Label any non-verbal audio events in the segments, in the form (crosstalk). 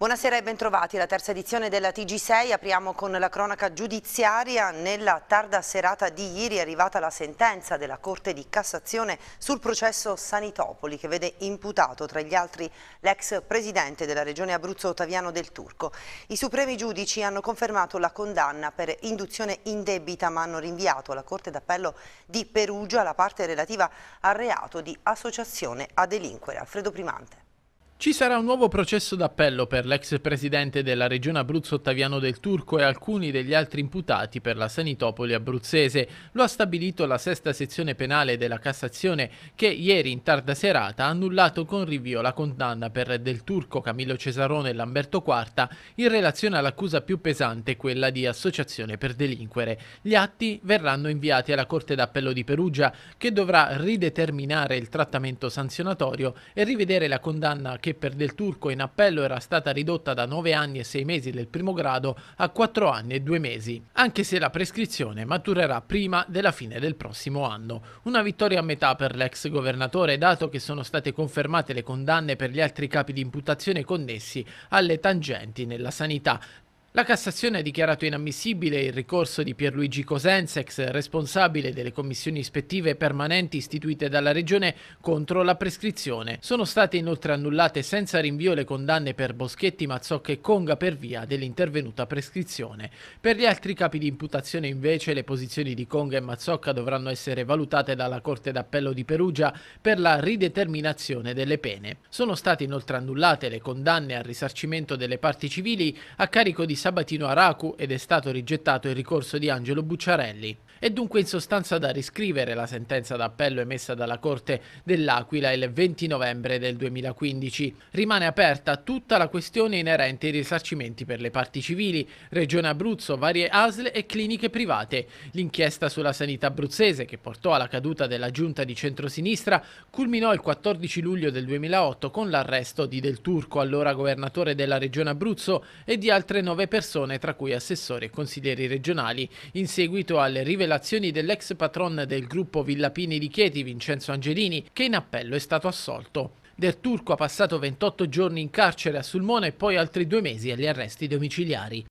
Buonasera e bentrovati. La terza edizione della TG6. Apriamo con la cronaca giudiziaria. Nella tarda serata di ieri è arrivata la sentenza della Corte di Cassazione sul processo Sanitopoli che vede imputato tra gli altri l'ex presidente della regione Abruzzo Ottaviano del Turco. I supremi giudici hanno confermato la condanna per induzione indebita ma hanno rinviato alla Corte d'Appello di Perugia la parte relativa al reato di associazione a delinquere. Alfredo Primante. Ci sarà un nuovo processo d'appello per l'ex presidente della regione Abruzzo Ottaviano del Turco e alcuni degli altri imputati per la Sanitopoli abruzzese. Lo ha stabilito la sesta sezione penale della Cassazione che ieri in tarda serata ha annullato con rinvio la condanna per del Turco Camillo Cesarone e Lamberto Quarta in relazione all'accusa più pesante, quella di associazione per delinquere. Gli atti verranno inviati alla Corte d'Appello di Perugia che dovrà rideterminare il trattamento sanzionatorio e rivedere la condanna che che per Del Turco in appello era stata ridotta da 9 anni e 6 mesi del primo grado a 4 anni e 2 mesi, anche se la prescrizione maturerà prima della fine del prossimo anno. Una vittoria a metà per l'ex governatore, dato che sono state confermate le condanne per gli altri capi di imputazione connessi alle tangenti nella sanità. La Cassazione ha dichiarato inammissibile il ricorso di Pierluigi Cosensex, responsabile delle commissioni ispettive permanenti istituite dalla Regione contro la prescrizione. Sono state inoltre annullate senza rinvio le condanne per Boschetti, Mazzocca e Conga per via dell'intervenuta prescrizione. Per gli altri capi di imputazione invece le posizioni di Conga e Mazzocca dovranno essere valutate dalla Corte d'Appello di Perugia per la rideterminazione delle pene. Sono state inoltre annullate le condanne al risarcimento delle parti civili a carico di San Sabatino Araku ed è stato rigettato il ricorso di Angelo Bucciarelli. È dunque in sostanza da riscrivere la sentenza d'appello emessa dalla Corte dell'Aquila il 20 novembre del 2015. Rimane aperta tutta la questione inerente ai risarcimenti per le parti civili, Regione Abruzzo, varie ASL e cliniche private. L'inchiesta sulla sanità abruzzese, che portò alla caduta della giunta di centrosinistra, culminò il 14 luglio del 2008 con l'arresto di Del Turco, allora governatore della Regione Abruzzo, e di altre nove persone, tra cui assessori e consiglieri regionali. In seguito alle rivelazioni dell'ex patron del gruppo Villapini di Chieti, Vincenzo Angelini, che in appello è stato assolto. Del Turco ha passato 28 giorni in carcere a Sulmona e poi altri due mesi agli arresti domiciliari.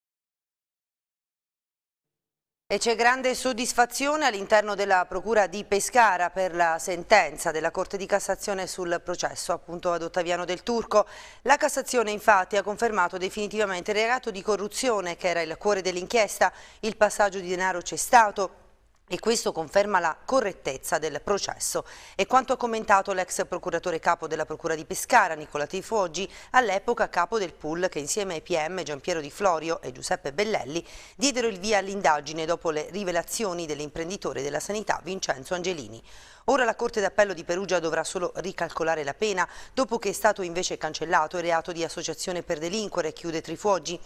E c'è grande soddisfazione all'interno della Procura di Pescara per la sentenza della Corte di Cassazione sul processo appunto ad Ottaviano del Turco. La Cassazione infatti ha confermato definitivamente il reato di corruzione che era il cuore dell'inchiesta, il passaggio di denaro c'è stato, e questo conferma la correttezza del processo. È quanto ha commentato l'ex procuratore capo della Procura di Pescara, Nicola Tifoggi, all'epoca capo del pool che insieme ai PM Giampiero Di Florio e Giuseppe Bellelli diedero il via all'indagine dopo le rivelazioni dell'imprenditore della sanità Vincenzo Angelini. Ora la Corte d'Appello di Perugia dovrà solo ricalcolare la pena dopo che è stato invece cancellato il reato di associazione per delinquere, chiude Trifoggi.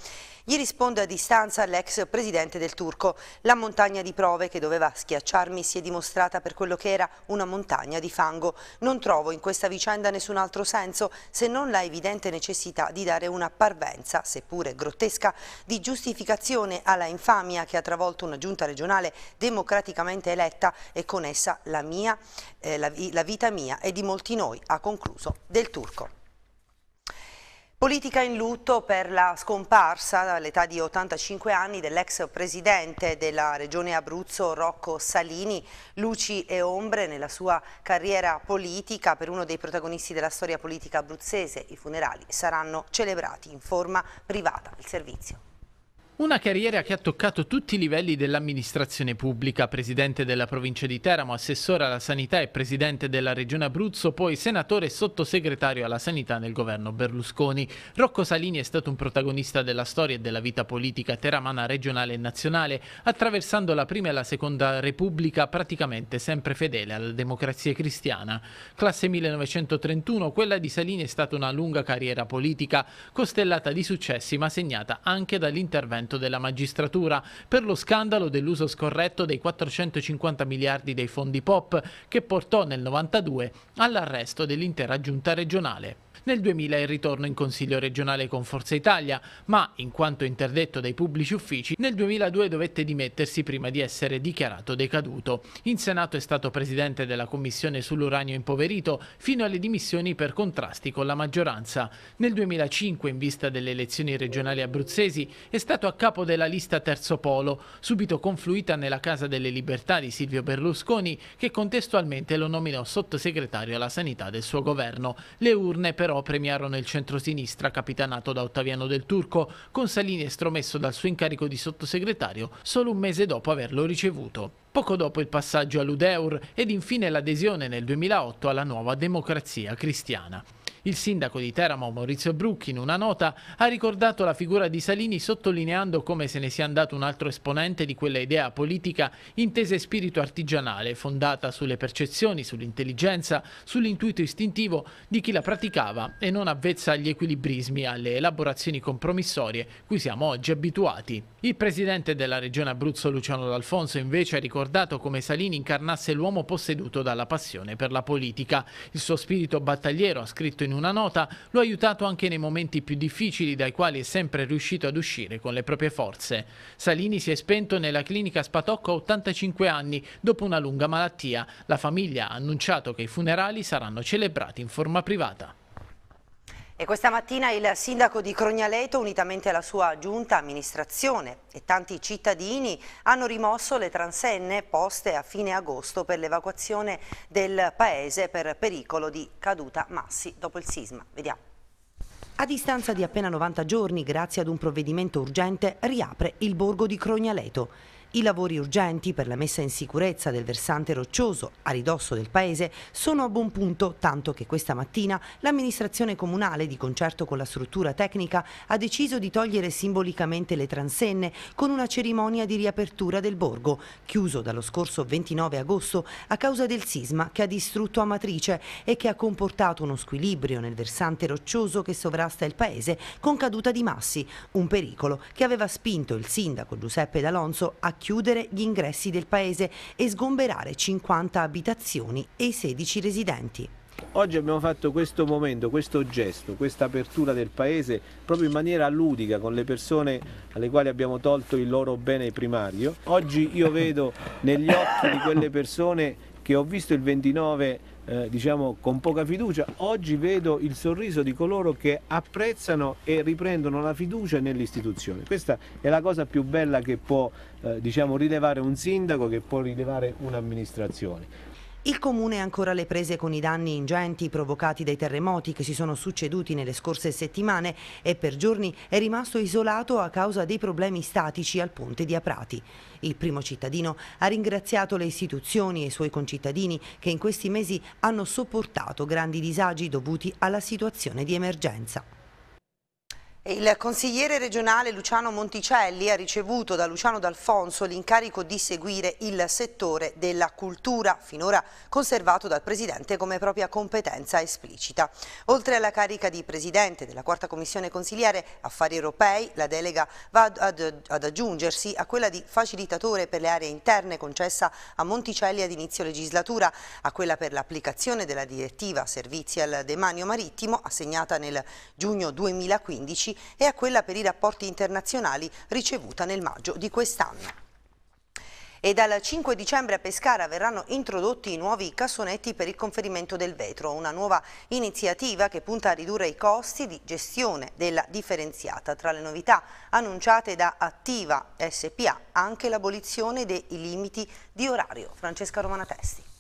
Gli risponde a distanza l'ex presidente del Turco. La montagna di prove che doveva schiacciarmi si è dimostrata per quello che era una montagna di fango. Non trovo in questa vicenda nessun altro senso se non la evidente necessità di dare una parvenza, seppure grottesca, di giustificazione alla infamia che ha travolto una giunta regionale democraticamente eletta e con essa la mia eh, la, la vita mia e di molti noi, ha concluso Del Turco. Politica in lutto per la scomparsa all'età di 85 anni dell'ex presidente della regione Abruzzo Rocco Salini, luci e ombre nella sua carriera politica per uno dei protagonisti della storia politica abruzzese. I funerali saranno celebrati in forma privata. Il servizio. Una carriera che ha toccato tutti i livelli dell'amministrazione pubblica, presidente della provincia di Teramo, assessore alla sanità e presidente della regione Abruzzo, poi senatore e sottosegretario alla sanità nel governo Berlusconi. Rocco Salini è stato un protagonista della storia e della vita politica teramana regionale e nazionale, attraversando la prima e la seconda repubblica praticamente sempre fedele alla democrazia cristiana. Classe 1931, quella di Salini è stata una lunga carriera politica, costellata di successi ma segnata anche dall'intervento l'intervento della magistratura per lo scandalo dell'uso scorretto dei 450 miliardi dei fondi POP che portò nel 92 all'arresto dell'intera giunta regionale. Nel 2000 il ritorno in Consiglio regionale con Forza Italia, ma in quanto interdetto dai pubblici uffici, nel 2002 dovette dimettersi prima di essere dichiarato decaduto. In Senato è stato presidente della Commissione sull'uranio impoverito fino alle dimissioni per contrasti con la maggioranza. Nel 2005, in vista delle elezioni regionali abruzzesi, è stato a capo della lista Terzo Polo, subito confluita nella Casa delle Libertà di Silvio Berlusconi, che contestualmente lo nominò sottosegretario alla sanità del suo governo. Le urne però però premiarono il centrosinistra capitanato da Ottaviano del Turco, con Salini estromesso dal suo incarico di sottosegretario solo un mese dopo averlo ricevuto. Poco dopo il passaggio all'Udeur ed infine l'adesione nel 2008 alla nuova democrazia cristiana. Il sindaco di Teramo, Maurizio Brucchi, in una nota ha ricordato la figura di Salini sottolineando come se ne sia andato un altro esponente di quella idea politica intesa e spirito artigianale, fondata sulle percezioni, sull'intelligenza, sull'intuito istintivo di chi la praticava e non avvezza agli equilibrismi, alle elaborazioni compromissorie cui siamo oggi abituati. Il presidente della regione Abruzzo, Luciano D'Alfonso, invece ha ricordato come Salini incarnasse l'uomo posseduto dalla passione per la politica. Il suo spirito battagliero, ha scritto in in una nota, lo ha aiutato anche nei momenti più difficili dai quali è sempre riuscito ad uscire con le proprie forze. Salini si è spento nella clinica Spatocco a 85 anni dopo una lunga malattia. La famiglia ha annunciato che i funerali saranno celebrati in forma privata. E questa mattina il sindaco di Crognaleto, unitamente alla sua giunta amministrazione e tanti cittadini, hanno rimosso le transenne poste a fine agosto per l'evacuazione del paese per pericolo di caduta massi dopo il sisma. Vediamo. A distanza di appena 90 giorni, grazie ad un provvedimento urgente, riapre il borgo di Crognaleto. I lavori urgenti per la messa in sicurezza del versante roccioso a ridosso del paese sono a buon punto, tanto che questa mattina l'amministrazione comunale, di concerto con la struttura tecnica, ha deciso di togliere simbolicamente le transenne con una cerimonia di riapertura del borgo, chiuso dallo scorso 29 agosto a causa del sisma che ha distrutto Amatrice e che ha comportato uno squilibrio nel versante roccioso che sovrasta il paese con caduta di massi, un pericolo che aveva spinto il sindaco Giuseppe D'Alonso a chiudere gli ingressi del paese e sgomberare 50 abitazioni e i 16 residenti. Oggi abbiamo fatto questo momento, questo gesto, questa apertura del paese proprio in maniera ludica con le persone alle quali abbiamo tolto il loro bene primario. Oggi io vedo negli occhi di quelle persone che ho visto il 29 eh, diciamo con poca fiducia, oggi vedo il sorriso di coloro che apprezzano e riprendono la fiducia nell'istituzione. Questa è la cosa più bella che può eh, diciamo, rilevare un sindaco, che può rilevare un'amministrazione. Il comune è ancora alle prese con i danni ingenti provocati dai terremoti che si sono succeduti nelle scorse settimane e per giorni è rimasto isolato a causa dei problemi statici al ponte di Aprati. Il primo cittadino ha ringraziato le istituzioni e i suoi concittadini che in questi mesi hanno sopportato grandi disagi dovuti alla situazione di emergenza. Il consigliere regionale Luciano Monticelli ha ricevuto da Luciano D'Alfonso l'incarico di seguire il settore della cultura, finora conservato dal Presidente come propria competenza esplicita. Oltre alla carica di Presidente della Quarta Commissione Consigliere Affari Europei, la delega va ad, ad aggiungersi a quella di facilitatore per le aree interne concessa a Monticelli ad inizio legislatura, a quella per l'applicazione della direttiva Servizi al Demanio Marittimo assegnata nel giugno 2015 pubblici e a quella per i rapporti internazionali ricevuta nel maggio di quest'anno e dal 5 dicembre a Pescara verranno introdotti i nuovi cassonetti per il conferimento del vetro, una nuova iniziativa che punta a ridurre i costi di gestione della differenziata. Tra le novità annunciate da Attiva SPA anche l'abolizione dei limiti di orario. Francesca Romanatesti.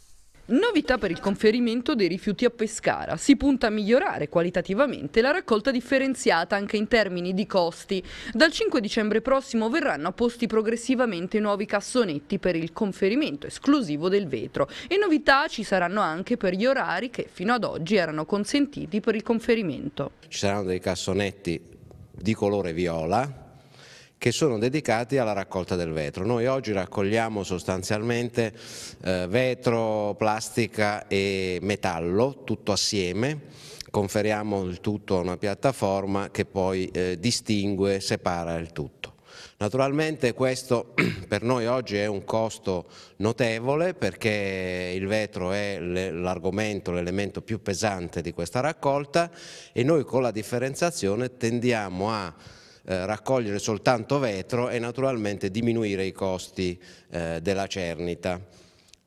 Novità per il conferimento dei rifiuti a Pescara. Si punta a migliorare qualitativamente la raccolta differenziata anche in termini di costi. Dal 5 dicembre prossimo verranno apposti progressivamente nuovi cassonetti per il conferimento esclusivo del vetro e novità ci saranno anche per gli orari che fino ad oggi erano consentiti per il conferimento. Ci saranno dei cassonetti di colore viola che sono dedicati alla raccolta del vetro. Noi oggi raccogliamo sostanzialmente eh, vetro, plastica e metallo tutto assieme conferiamo il tutto a una piattaforma che poi eh, distingue, separa il tutto. Naturalmente questo (clears throat) per noi oggi è un costo notevole perché il vetro è l'argomento, l'elemento più pesante di questa raccolta e noi con la differenziazione tendiamo a eh, raccogliere soltanto vetro e naturalmente diminuire i costi eh, della cernita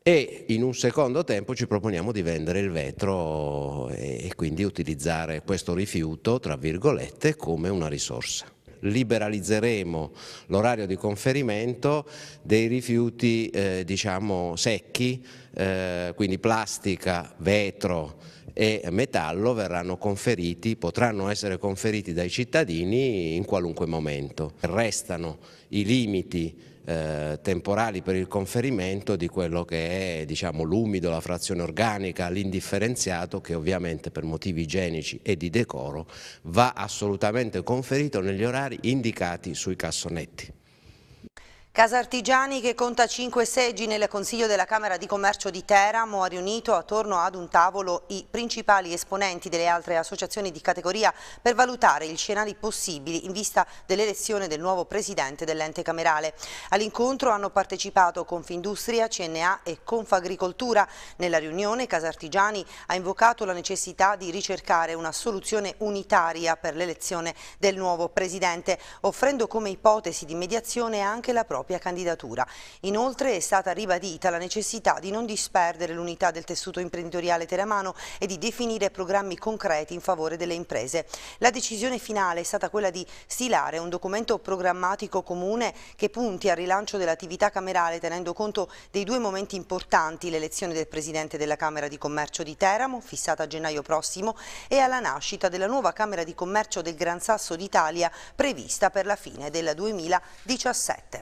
e in un secondo tempo ci proponiamo di vendere il vetro e quindi utilizzare questo rifiuto, tra virgolette, come una risorsa. Liberalizzeremo l'orario di conferimento dei rifiuti eh, diciamo secchi, eh, quindi plastica, vetro, e metallo verranno conferiti, potranno essere conferiti dai cittadini in qualunque momento. Restano i limiti eh, temporali per il conferimento di quello che è diciamo, l'umido, la frazione organica, l'indifferenziato che ovviamente per motivi igienici e di decoro va assolutamente conferito negli orari indicati sui cassonetti. Casa Artigiani, che conta 5 seggi nel Consiglio della Camera di Commercio di Teramo, ha riunito attorno ad un tavolo i principali esponenti delle altre associazioni di categoria per valutare gli scenari possibili in vista dell'elezione del nuovo presidente dell'ente camerale. All'incontro hanno partecipato Confindustria, CNA e Confagricoltura. Nella riunione Casa Artigiani ha invocato la necessità di ricercare una soluzione unitaria per l'elezione del nuovo presidente, offrendo come ipotesi di mediazione anche la propria propria candidatura. Inoltre è stata ribadita la necessità di non disperdere l'unità del tessuto imprenditoriale teramano e di definire programmi concreti in favore delle imprese. La decisione finale è stata quella di stilare un documento programmatico comune che punti al rilancio dell'attività camerale tenendo conto dei due momenti importanti, l'elezione del Presidente della Camera di Commercio di Teramo, fissata a gennaio prossimo, e alla nascita della nuova Camera di Commercio del Gran Sasso d'Italia, prevista per la fine del 2017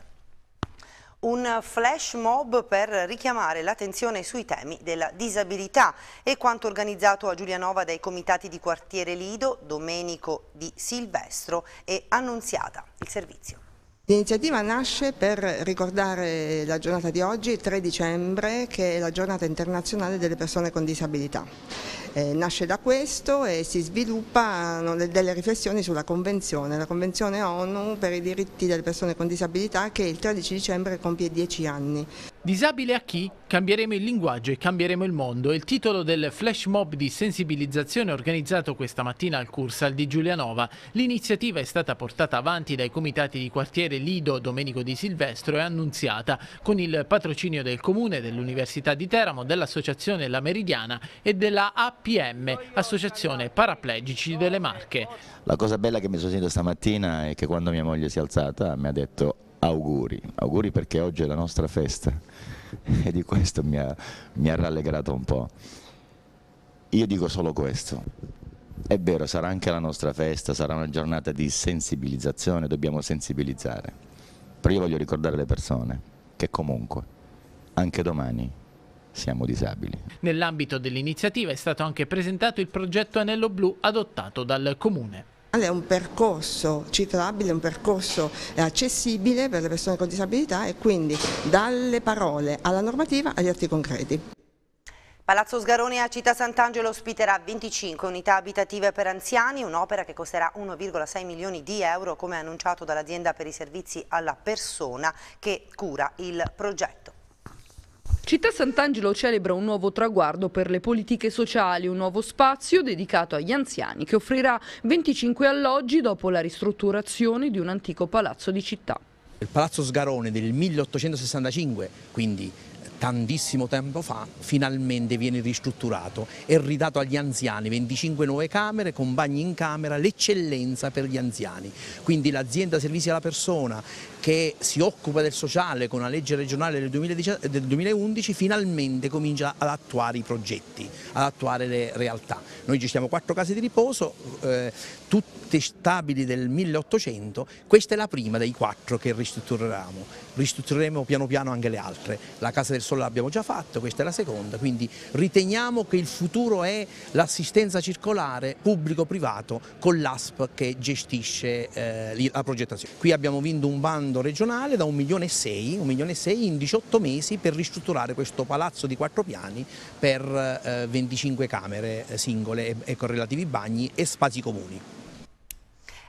un flash mob per richiamare l'attenzione sui temi della disabilità e quanto organizzato a Giulianova dai comitati di quartiere Lido, Domenico di Silvestro e Annunziata. Il servizio. L'iniziativa nasce per ricordare la giornata di oggi, 3 dicembre, che è la giornata internazionale delle persone con disabilità. Eh, nasce da questo e si sviluppano delle riflessioni sulla Convenzione, la Convenzione ONU per i diritti delle persone con disabilità che il 13 dicembre compie 10 anni. Disabile a chi? Cambieremo il linguaggio e cambieremo il mondo è il titolo del flash mob di sensibilizzazione organizzato questa mattina al Cursal di Giulianova. L'iniziativa è stata portata avanti dai comitati di quartiere Lido, Domenico Di Silvestro e Annunziata, con il patrocinio del Comune, dell'Università di Teramo, dell'Associazione La Meridiana e della APM, Associazione Paraplegici delle Marche. La cosa bella che mi sono sentito stamattina è che quando mia moglie si è alzata mi ha detto auguri, auguri perché oggi è la nostra festa (laughs) e di questo mi ha, mi ha rallegrato un po'. Io dico solo questo, è vero, sarà anche la nostra festa, sarà una giornata di sensibilizzazione, dobbiamo sensibilizzare, però io voglio ricordare le persone che comunque, anche domani, siamo disabili. Nell'ambito dell'iniziativa è stato anche presentato il progetto Anello Blu adottato dal Comune è un percorso ciclabile, un percorso eh, accessibile per le persone con disabilità e quindi dalle parole alla normativa agli atti concreti. Palazzo Sgarone a Città Sant'Angelo ospiterà 25 unità abitative per anziani, un'opera che costerà 1,6 milioni di euro come annunciato dall'azienda per i servizi alla persona che cura il progetto. Città Sant'Angelo celebra un nuovo traguardo per le politiche sociali, un nuovo spazio dedicato agli anziani che offrirà 25 alloggi dopo la ristrutturazione di un antico palazzo di città. Il Palazzo Sgarone del 1865, quindi tantissimo tempo fa, finalmente viene ristrutturato e ridato agli anziani, 25 nuove camere, con bagni in camera, l'eccellenza per gli anziani. Quindi l'azienda servizi alla persona che si occupa del sociale con la legge regionale del, 2011 finalmente comincia ad attuare i progetti, ad attuare le realtà. Noi gestiamo quattro case di riposo, eh, tutte stabili del 1800, questa è la prima dei quattro che ristruttureremo, ristruttureremo piano piano anche le altre. La Casa del Sole l'abbiamo già fatto, questa è la seconda, quindi riteniamo che il futuro è l'assistenza circolare pubblico-privato con l'ASP che gestisce eh, la progettazione. Qui abbiamo vinto un bando fondo regionale da 1 milione e 6, 1 milione e 6 in 18 mesi per ristrutturare questo palazzo di quattro piani per 25 eh, camere eh, singole e con relativi bagni e spazi comuni.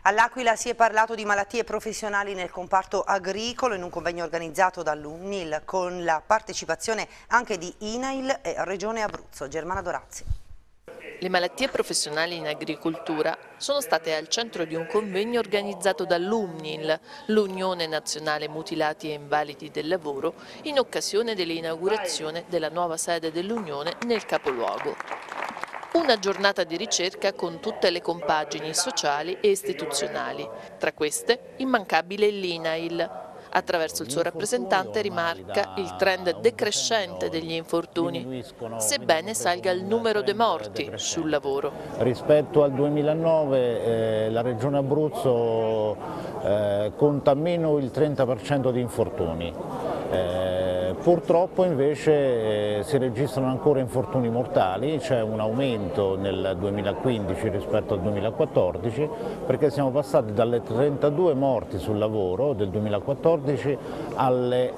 All'Aquila si è parlato di malattie professionali nel comparto agricolo in un convegno organizzato dall'UNIL con la partecipazione anche di INAIL e Regione Abruzzo. Germana Dorazzi. Le malattie professionali in agricoltura sono state al centro di un convegno organizzato dall'UMNIL, l'Unione Nazionale Mutilati e Invalidi del Lavoro, in occasione dell'inaugurazione della nuova sede dell'Unione nel capoluogo. Una giornata di ricerca con tutte le compagini sociali e istituzionali, tra queste immancabile l'INAIL, Attraverso il suo rappresentante rimarca il trend decrescente degli infortuni, sebbene salga il numero dei morti sul lavoro. Rispetto al 2009 eh, la Regione Abruzzo eh, conta meno il 30% di infortuni. Eh, purtroppo invece eh, si registrano ancora infortuni mortali, c'è un aumento nel 2015 rispetto al 2014 perché siamo passati dalle 32 morti sul lavoro del 2014 alle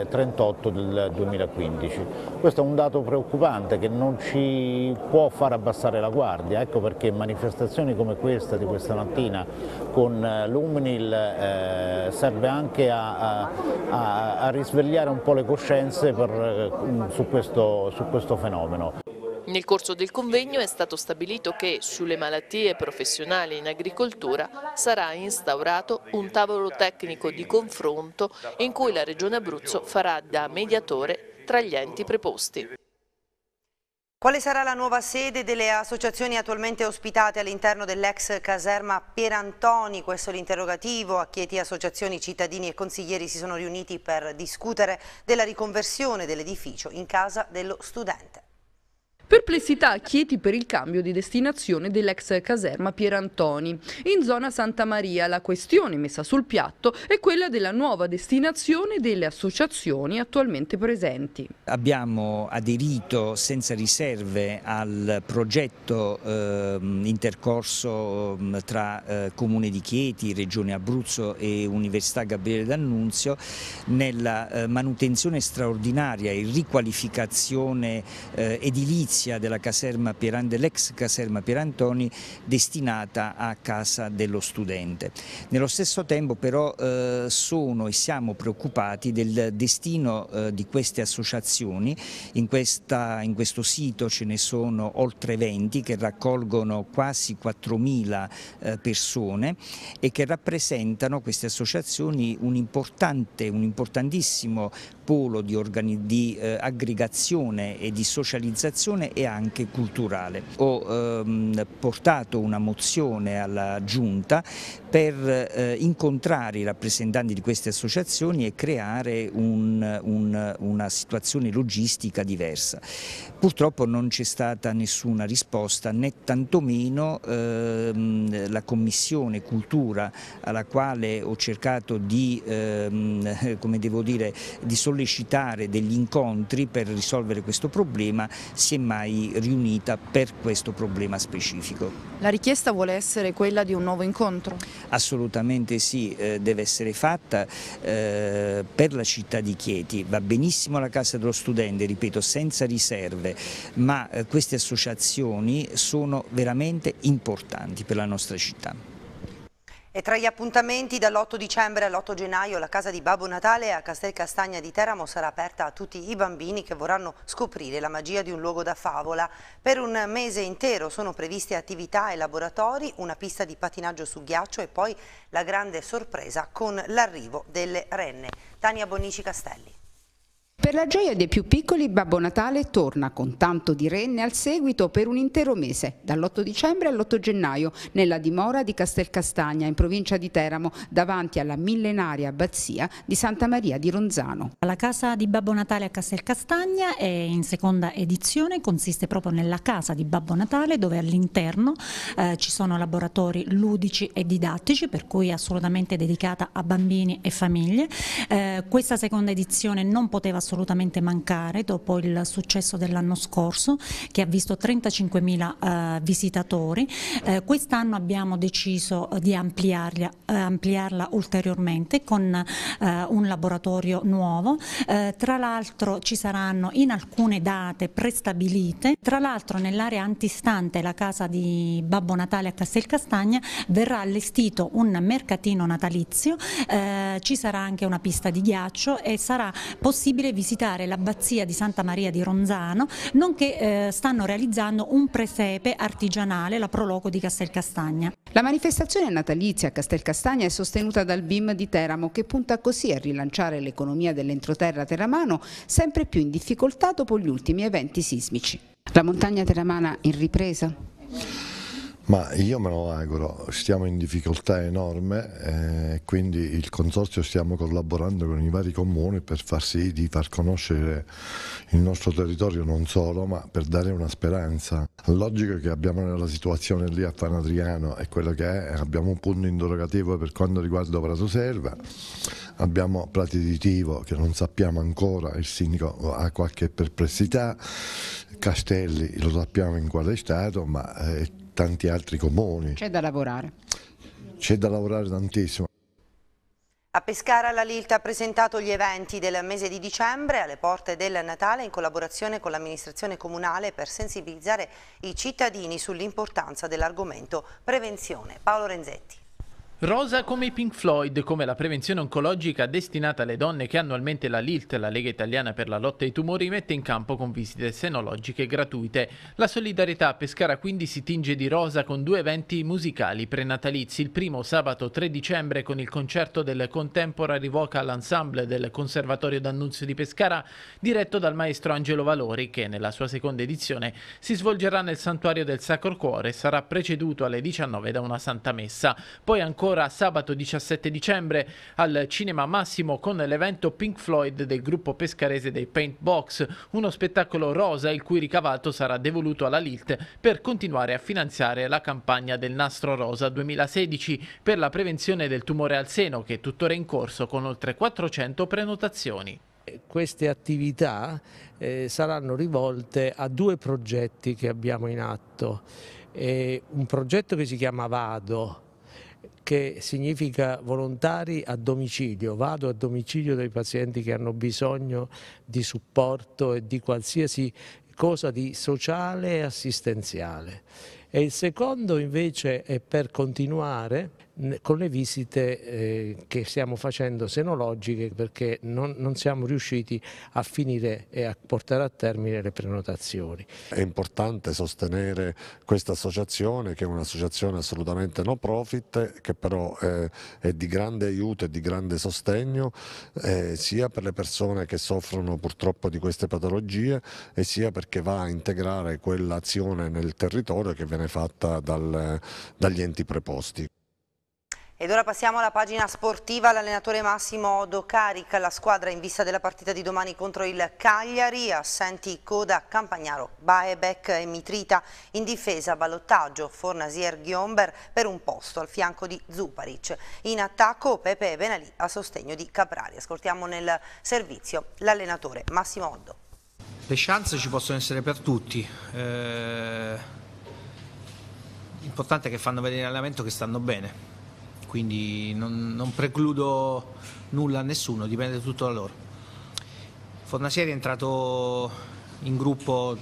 eh, 38 del 2015. Questo è un dato preoccupante che non ci può far abbassare la guardia, ecco perché manifestazioni come questa di questa mattina con eh, l'UMNIL eh, serve anche a, a, a, risvegliare un po' le coscienze per, eh, su, questo, su questo fenomeno. Nel corso del convegno è stato stabilito che sulle malattie professionali in agricoltura sarà instaurato un tavolo tecnico di confronto in cui la Regione Abruzzo farà da mediatore tra gli enti preposti. Quale sarà la nuova sede delle associazioni attualmente ospitate all'interno dell'ex caserma Pierantoni? Questo è l'interrogativo. A Chieti associazioni, cittadini e consiglieri si sono riuniti per discutere della riconversione dell'edificio in casa dello studente. Perplessità a Chieti per il cambio di destinazione dell'ex caserma Pierantoni. In zona Santa Maria la questione messa sul piatto è quella della nuova destinazione delle associazioni attualmente presenti. Abbiamo aderito senza riserve al progetto eh, intercorso ehm, tra eh, Comune di Chieti, Regione Abruzzo e Università Gabriele D'Annunzio nella eh, manutenzione straordinaria e riqualificazione eh, edilizia edilizia della caserma dell'ex caserma Pierantoni destinata a casa dello studente. Nello stesso tempo però eh, sono e siamo preoccupati del destino eh, di queste associazioni, in, questa, in, questo sito ce ne sono oltre 20 che raccolgono quasi 4.000 eh, persone e che rappresentano queste associazioni un importante, un importantissimo polo di, di eh, aggregazione e di socializzazione istituzione e anche culturale. Ho ehm, portato una mozione alla Giunta per eh, incontrare i rappresentanti di queste associazioni e creare un, un, una situazione logistica diversa. Purtroppo non c'è stata nessuna risposta né tantomeno ehm, la Commissione Cultura alla quale ho cercato di, ehm, (laughs) come devo dire, di sollecitare degli incontri per risolvere questo problema si è mai mai riunita per questo problema specifico. La richiesta vuole essere quella di un nuovo incontro? Assolutamente sì, eh, deve essere fatta eh, per la città di Chieti, va benissimo la Casa dello Studente, ripeto, senza riserve, ma eh, queste associazioni sono veramente importanti per la nostra città. E tra gli appuntamenti dall'8 dicembre all'8 gennaio la casa di Babbo Natale a Castel Castagna di Teramo sarà aperta a tutti i bambini che vorranno scoprire la magia di un luogo da favola. Per un mese intero sono previste attività e laboratori, una pista di patinaggio su ghiaccio e poi la grande sorpresa con l'arrivo delle renne. Tania Bonici Castelli. Per la gioia dei più piccoli, Babbo Natale torna con tanto di renne al seguito per un intero mese, dall'8 dicembre all'8 gennaio, nella dimora di Castelcastagna, in provincia di Teramo, davanti alla millenaria abbazia di Santa Maria di Ronzano. La casa di Babbo Natale a Castelcastagna è in seconda edizione, consiste proprio nella casa di Babbo Natale dove all'interno eh, ci sono laboratori ludici e didattici, per cui è assolutamente dedicata a bambini e famiglie. Eh, questa seconda edizione non poteva assolutamente assolutamente mancare dopo il successo dell'anno scorso che ha visto 35.000 eh, visitatori. Eh, Quest'anno abbiamo deciso eh, di ampliarla, eh, ampliarla ulteriormente con eh, un laboratorio nuovo. tra l'altro ci saranno in alcune date prestabilite, tra l'altro nell'area antistante la casa di Babbo Natale a Castelcastagna verrà allestito un mercatino natalizio, ci sarà anche una pista di ghiaccio e sarà possibile visitare visitare l'abbazia di Santa Maria di Ronzano, nonché eh, stanno realizzando un presepe artigianale, la Proloco di Castelcastagna. La manifestazione natalizia a Castelcastagna è sostenuta dal BIM di Teramo che punta così a rilanciare l'economia dell'entroterra teramano sempre più in difficoltà dopo gli ultimi eventi sismici. La montagna teramana in ripresa? Ma io me lo auguro, stiamo in difficoltà enorme, eh, quindi il Consorzio stiamo collaborando con i vari comuni per far sì di far conoscere il nostro territorio non solo, ma per dare una speranza. Logico che abbiamo nella situazione lì a Fan Adriano è quello che è, abbiamo un punto interrogativo per quanto riguarda Prato Serva, abbiamo Prati di Tivo che non sappiamo ancora, il sindaco ha qualche perplessità, Castelli lo sappiamo in quale stato, ma... Eh, tanti altri comuni. C'è da lavorare. C'è da lavorare tantissimo. A Pescara la Lilt ha presentato gli eventi del mese di dicembre alle porte del Natale in collaborazione con l'amministrazione comunale per sensibilizzare i cittadini sull'importanza dell'argomento prevenzione. Paolo Renzetti. Rosa come i Pink Floyd, come la prevenzione oncologica destinata alle donne che annualmente la LILT, la Lega Italiana per la lotta ai tumori, mette in campo con visite senologiche gratuite. La solidarietà a Pescara quindi si tinge di rosa con due eventi musicali prenatalizi. Il primo sabato 3 dicembre con il concerto del Contemporary Vocal Ensemble del Conservatorio d'Annunzio di Pescara, diretto dal maestro Angelo Valori, che nella sua seconda edizione si svolgerà nel Santuario del Sacro Cuore e sarà preceduto alle 19 da una Santa Messa. Poi ancora ancora sabato 17 dicembre al Cinema Massimo con l'evento Pink Floyd del gruppo pescarese dei Paint Box, uno spettacolo rosa il cui ricavato sarà devoluto alla LILT per continuare a finanziare la campagna del Nastro Rosa 2016 per la prevenzione del tumore al seno che è tuttora in corso con oltre 400 prenotazioni. Eh, queste attività eh, saranno rivolte a due progetti che abbiamo in atto. Eh, un progetto che si chiama Vado, che significa volontari a domicilio, vado a domicilio dei pazienti che hanno bisogno di supporto e di qualsiasi cosa di sociale e assistenziale. E il secondo invece è per continuare con le visite eh, che stiamo facendo senologiche perché non, non, siamo riusciti a finire e a portare a termine le prenotazioni. È importante sostenere questa associazione che è un'associazione assolutamente no profit che però eh, è di grande aiuto e di grande sostegno eh, sia per le persone che soffrono purtroppo di queste patologie e sia perché va a integrare quell'azione nel territorio che viene fatta dal, dagli enti preposti. Ed ora passiamo alla pagina sportiva, l'allenatore Massimo carica la squadra in vista della partita di domani contro il Cagliari, assenti Coda, Campagnaro, Baebec e Mitrita, in difesa ballottaggio Fornasier Ghiomber per un posto al fianco di Zuparic, in attacco Pepe e Benalì a sostegno di Caprari. Ascoltiamo nel servizio l'allenatore Massimo Oddo. Le chance ci possono essere per tutti, eh... l'importante è che fanno vedere in che stanno bene quindi non, non precludo nulla a nessuno, dipende tutto da loro. Fornasieri è entrato in gruppo,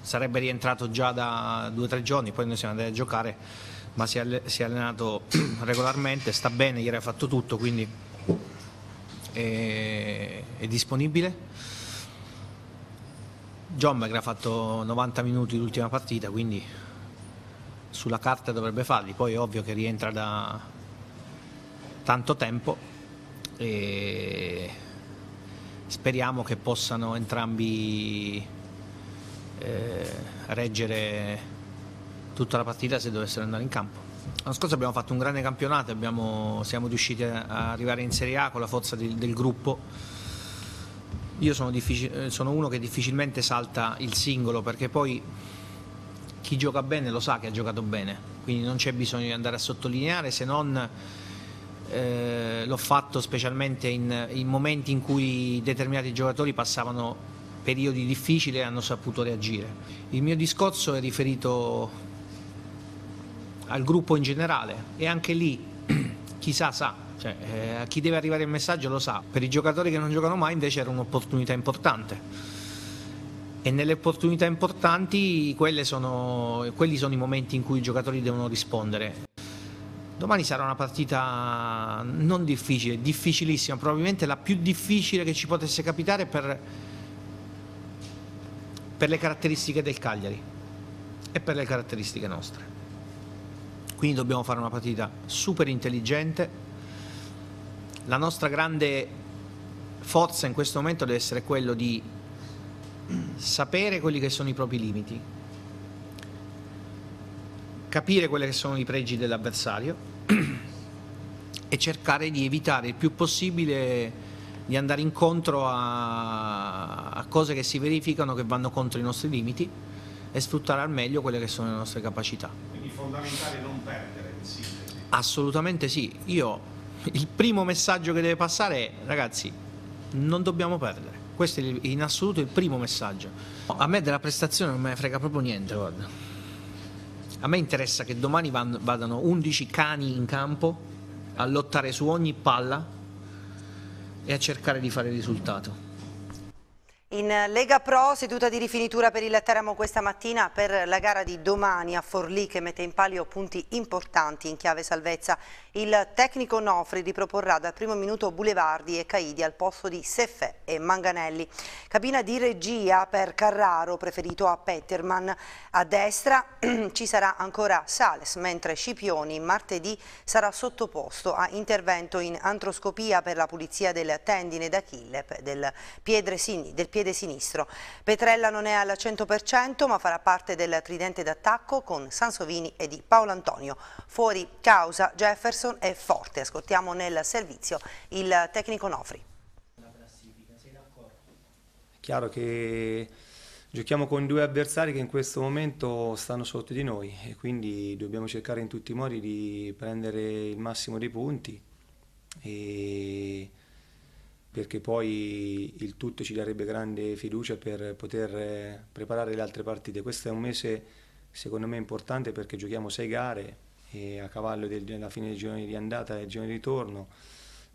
sarebbe rientrato già da due o tre giorni, poi noi siamo andati a giocare, ma si è, si è allenato (clears throat) regolarmente, sta bene, ieri ha fatto tutto, quindi è, è disponibile. John ha fatto 90 minuti l'ultima partita, quindi sulla carta dovrebbe farli, poi è ovvio che rientra da tanto tempo e speriamo che possano entrambi eh, reggere tutta la partita se dovessero andare in campo. L'anno scorso abbiamo fatto un grande campionato, abbiamo, siamo riusciti a arrivare in Serie A con la forza del, del gruppo. Io sono, sono uno che difficilmente salta il singolo perché poi chi gioca bene lo sa che ha giocato bene, quindi non c'è bisogno di andare a sottolineare se non eh, l'ho fatto specialmente in, in, momenti in cui determinati giocatori passavano periodi difficili e hanno saputo reagire. Il mio discorso è riferito al gruppo in generale e anche lì (clears throat) chissà sa cioè, eh, a chi deve arrivare il messaggio lo sa, per i giocatori che non giocano mai invece era un'opportunità importante e nelle opportunità importanti sono, quelli sono i momenti in cui i giocatori devono rispondere. Domani sarà una partita non difficile, difficilissima, probabilmente la più difficile che ci potesse capitare per, per le caratteristiche del Cagliari e per le caratteristiche nostre. Quindi dobbiamo fare una partita super intelligente. La nostra grande forza in questo momento deve essere quella di sapere quelli che sono i propri limiti, capire quelli che sono i pregi dell'avversario e cercare di evitare il più possibile di andare incontro a, a cose che si verificano che vanno contro i nostri limiti e sfruttare al meglio quelle che sono le nostre capacità. Quindi fondamentale non perdere, sì. Assolutamente sì. Io il primo messaggio che deve passare è ragazzi, non dobbiamo perdere questo è in assoluto il primo messaggio. A me della prestazione non me ne frega proprio niente, guarda. A me interessa che domani vadano 11 cani in campo a lottare su ogni palla e a cercare di fare risultato. In Lega Pro, seduta di rifinitura per il Teramo questa mattina per la gara di domani a Forlì che mette in palio punti importanti in chiave salvezza. Il tecnico Nofri riproporrà dal primo minuto Bulevardi e Caidi al posto di Seffè e Manganelli. Cabina di regia per Carraro, preferito a Petterman. A destra (clears throat) ci sarà ancora Sales, mentre Scipioni martedì sarà sottoposto a intervento in antroscopia per la pulizia del tendine d'Achille del piede sinistro piede sinistro. Petrella non è al 100% ma farà parte del tridente d'attacco con Sansovini e di Paolo Antonio. Fuori causa Jefferson è forte. Ascoltiamo nel servizio il tecnico Nofri. È chiaro che giochiamo con due avversari che in questo momento stanno sotto di noi e quindi dobbiamo cercare in tutti i modi di prendere il massimo dei punti e perché poi il tutto ci darebbe grande fiducia per poter eh, preparare le altre partite. Questo è un mese secondo me importante perché giochiamo sei gare e a cavallo del, della fine del giorno di andata e del giorno di ritorno,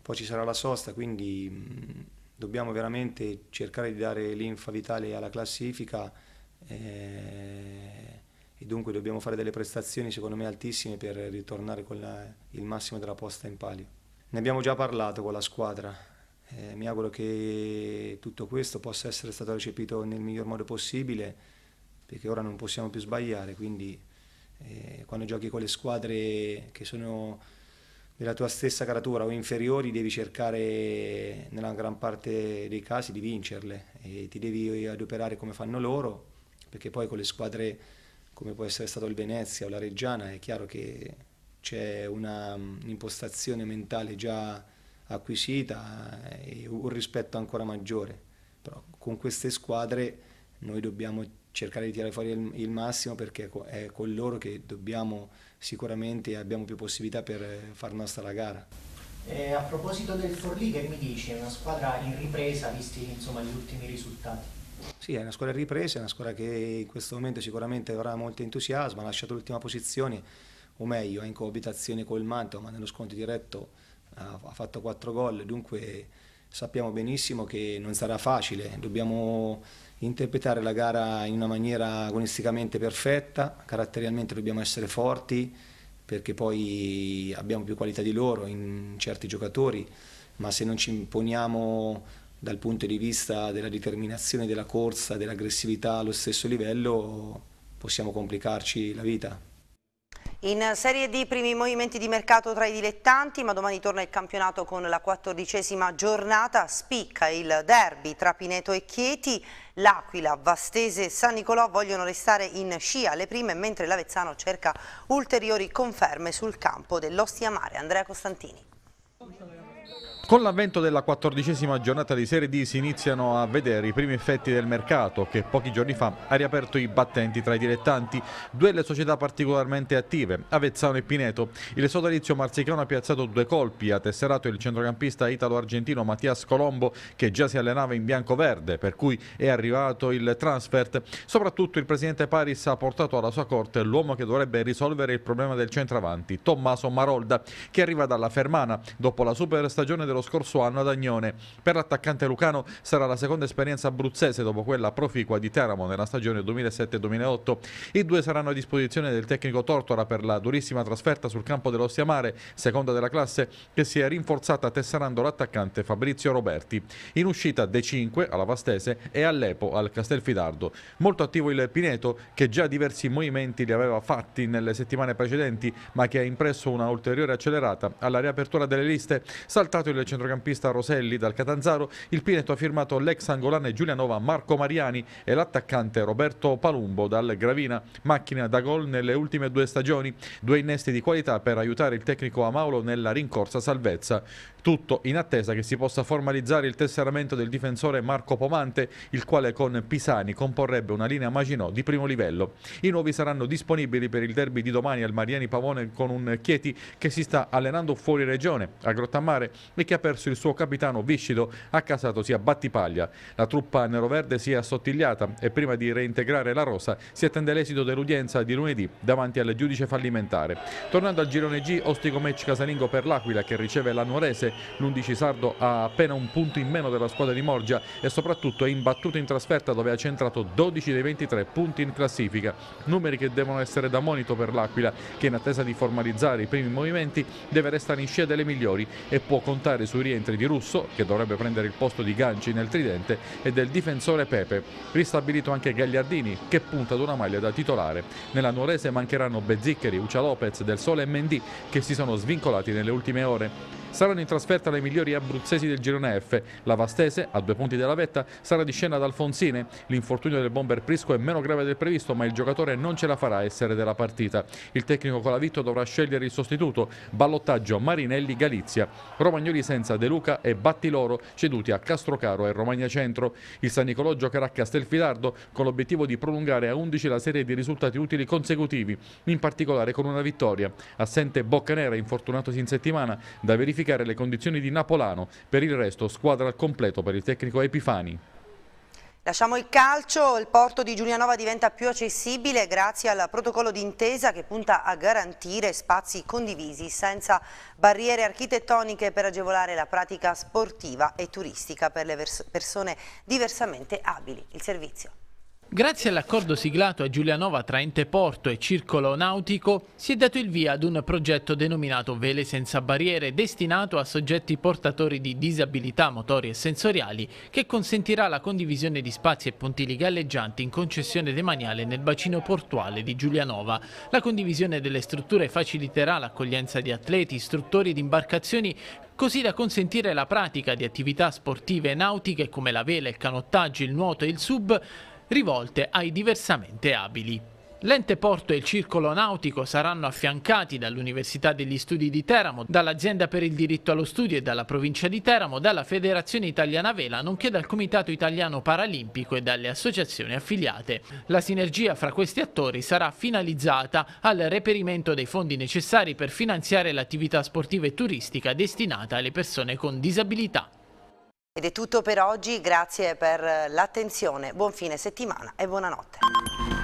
poi ci sarà la sosta, quindi mh, dobbiamo veramente cercare di dare l'infa vitale alla classifica eh, e dunque dobbiamo fare delle prestazioni secondo me altissime per ritornare con la, il massimo della posta in palio. Ne abbiamo già parlato con la squadra, eh, mi auguro che tutto questo possa essere stato recepito nel miglior modo possibile, perché ora non possiamo più sbagliare, quindi eh, quando giochi con le squadre che sono della tua stessa caratura o inferiori devi cercare nella gran parte dei casi di vincerle e ti devi adoperare come fanno loro, perché poi con le squadre come può essere stato il Venezia o la Reggiana è chiaro che c'è un'impostazione mm, mentale già acquisita eh, e un rispetto ancora maggiore. Però con queste squadre noi dobbiamo cercare di tirare fuori il, il massimo perché è con loro che dobbiamo sicuramente abbiamo più possibilità per far nostra la gara. Eh, a proposito del Forlì che mi dici, è una squadra in ripresa visti insomma, gli ultimi risultati? Sì, è una squadra in ripresa, è una squadra che in questo momento sicuramente avrà molto entusiasmo, ha lasciato l'ultima posizione, o meglio, è in coabitazione col Mantova, ma nello scontro diretto ha fatto 4 gol, dunque sappiamo benissimo che non sarà facile, dobbiamo interpretare la gara in una maniera agonisticamente perfetta, caratterialmente dobbiamo essere forti perché poi abbiamo più qualità di loro in certi giocatori, ma se non ci imponiamo dal punto di vista della determinazione della corsa, dell'aggressività allo stesso livello, possiamo complicarci la vita. In Serie di primi movimenti di mercato tra i dilettanti, ma domani torna il campionato con la quattordicesima giornata, spicca il derby tra Pineto e Chieti, L'Aquila, Vastese e San Nicolò vogliono restare in scia alle prime, mentre l'Avezzano cerca ulteriori conferme sul campo dell'Ostia Mare. Andrea Costantini. Con l'avvento della quattordicesima giornata di Serie D si iniziano a vedere i primi effetti del mercato che pochi giorni fa ha riaperto i battenti tra i dilettanti, due le società particolarmente attive, Avezzano e Pineto. Il sodalizio marzicano ha piazzato due colpi, ha tesserato il centrocampista italo-argentino Mattias Colombo che già si allenava in bianco-verde, per cui è arrivato il transfert. Soprattutto il presidente Paris ha portato alla sua corte l'uomo che dovrebbe risolvere il problema del centravanti, Tommaso Marolda, che arriva dalla Fermana dopo la super stagione dello lo scorso anno ad Agnone. Per l'attaccante lucano sarà la seconda esperienza abruzzese dopo quella proficua di Teramo nella stagione 2007-2008. I due saranno a disposizione del tecnico Tortora per la durissima trasferta sul campo dell'Ostiamare, seconda della classe, che si è rinforzata tesserando l'attaccante Fabrizio Roberti. In uscita De 5 alla Vastese e all'Epo al Castelfidardo. Molto attivo il Pineto che già diversi movimenti li aveva fatti nelle settimane precedenti ma che ha impresso una ulteriore accelerata alla riapertura delle liste, saltato il il centrocampista Roselli dal Catanzaro, il Pineto ha firmato l'ex angolano e Giulianova Marco Mariani e l'attaccante Roberto Palumbo dal Gravina, macchina da gol nelle ultime due stagioni, due innesti di qualità per aiutare il tecnico Amaulo nella rincorsa salvezza. Tutto in attesa che si possa formalizzare il tesseramento del difensore Marco Pomante, il quale con Pisani comporrebbe una linea Maginot di primo livello. I nuovi saranno disponibili per il derby di domani al Mariani Pavone con un Chieti che si sta allenando fuori regione, a Grottamare, e che ha perso il suo capitano Viscido, accasatosi a Battipaglia. La truppa neroverde si è assottigliata e prima di reintegrare la rosa si attende l'esito dell'udienza di lunedì davanti al giudice fallimentare. Tornando al girone G, ostico match casalingo per l'Aquila che riceve l'Anuarese l'11 sardo ha appena un punto in meno della squadra di Morgia e soprattutto è imbattuto in trasferta dove ha centrato 12 dei 23 punti in classifica. Numeri che devono essere da monito per l'Aquila che in attesa di formalizzare i primi movimenti deve restare in scia delle migliori e può contare sui rientri di Russo che dovrebbe prendere il posto di Ganci nel tridente e del difensore Pepe. Ristabilito anche Gagliardini che punta ad una maglia da titolare. Nella nuorese mancheranno Bezziccheri, Uccia Lopez, Del Sole e Mendy che si sono svincolati nelle ultime ore. Saranno in trasferta le migliori abruzzesi del girone F. La Vastese, a due punti della vetta, sarà di scena ad Alfonsine. L'infortunio del bomber Prisco è meno grave del previsto, ma il giocatore non ce la farà a essere della partita. Il tecnico Colavitto dovrà scegliere il sostituto. Ballottaggio Marinelli Galizia. Romagnoli senza De Luca e Battiloro ceduti a Castrocaro e Romagna Centro. Il San Nicolò giocherà a Castelfidardo con l'obiettivo di prolungare a 11 la serie di risultati utili consecutivi, in particolare con una vittoria. Assente Boccanera, infortunatosi in settimana, da verificare complicare le condizioni di Napolano, per il resto squadra al completo per il tecnico Epifani. Lasciamo il calcio, il porto di Giulianova diventa più accessibile grazie al protocollo d'intesa che punta a garantire spazi condivisi senza barriere architettoniche per agevolare la pratica sportiva e turistica per le persone diversamente abili. Il servizio. Grazie all'accordo siglato a Giulianova tra Ente Porto e Circolo Nautico si è dato il via ad un progetto denominato Vele senza barriere destinato a soggetti portatori di disabilità motori e sensoriali che consentirà la condivisione di spazi e pontili galleggianti in concessione demaniale nel bacino portuale di Giulianova. La condivisione delle strutture faciliterà l'accoglienza di atleti, istruttori ed imbarcazioni così da consentire la pratica di attività sportive e nautiche come la vela, il canottaggio, il nuoto e il sub rivolte ai diversamente abili. L'ente porto e il circolo nautico saranno affiancati dall'Università degli Studi di Teramo, dall'Azienda per il diritto allo studio e dalla provincia di Teramo, dalla Federazione Italiana Vela, nonché dal Comitato Italiano Paralimpico e dalle associazioni affiliate. La sinergia fra questi attori sarà finalizzata al reperimento dei fondi necessari per finanziare l'attività sportiva e turistica destinata alle persone con disabilità. Ed è tutto per oggi, grazie per l'attenzione, buon fine settimana e buonanotte.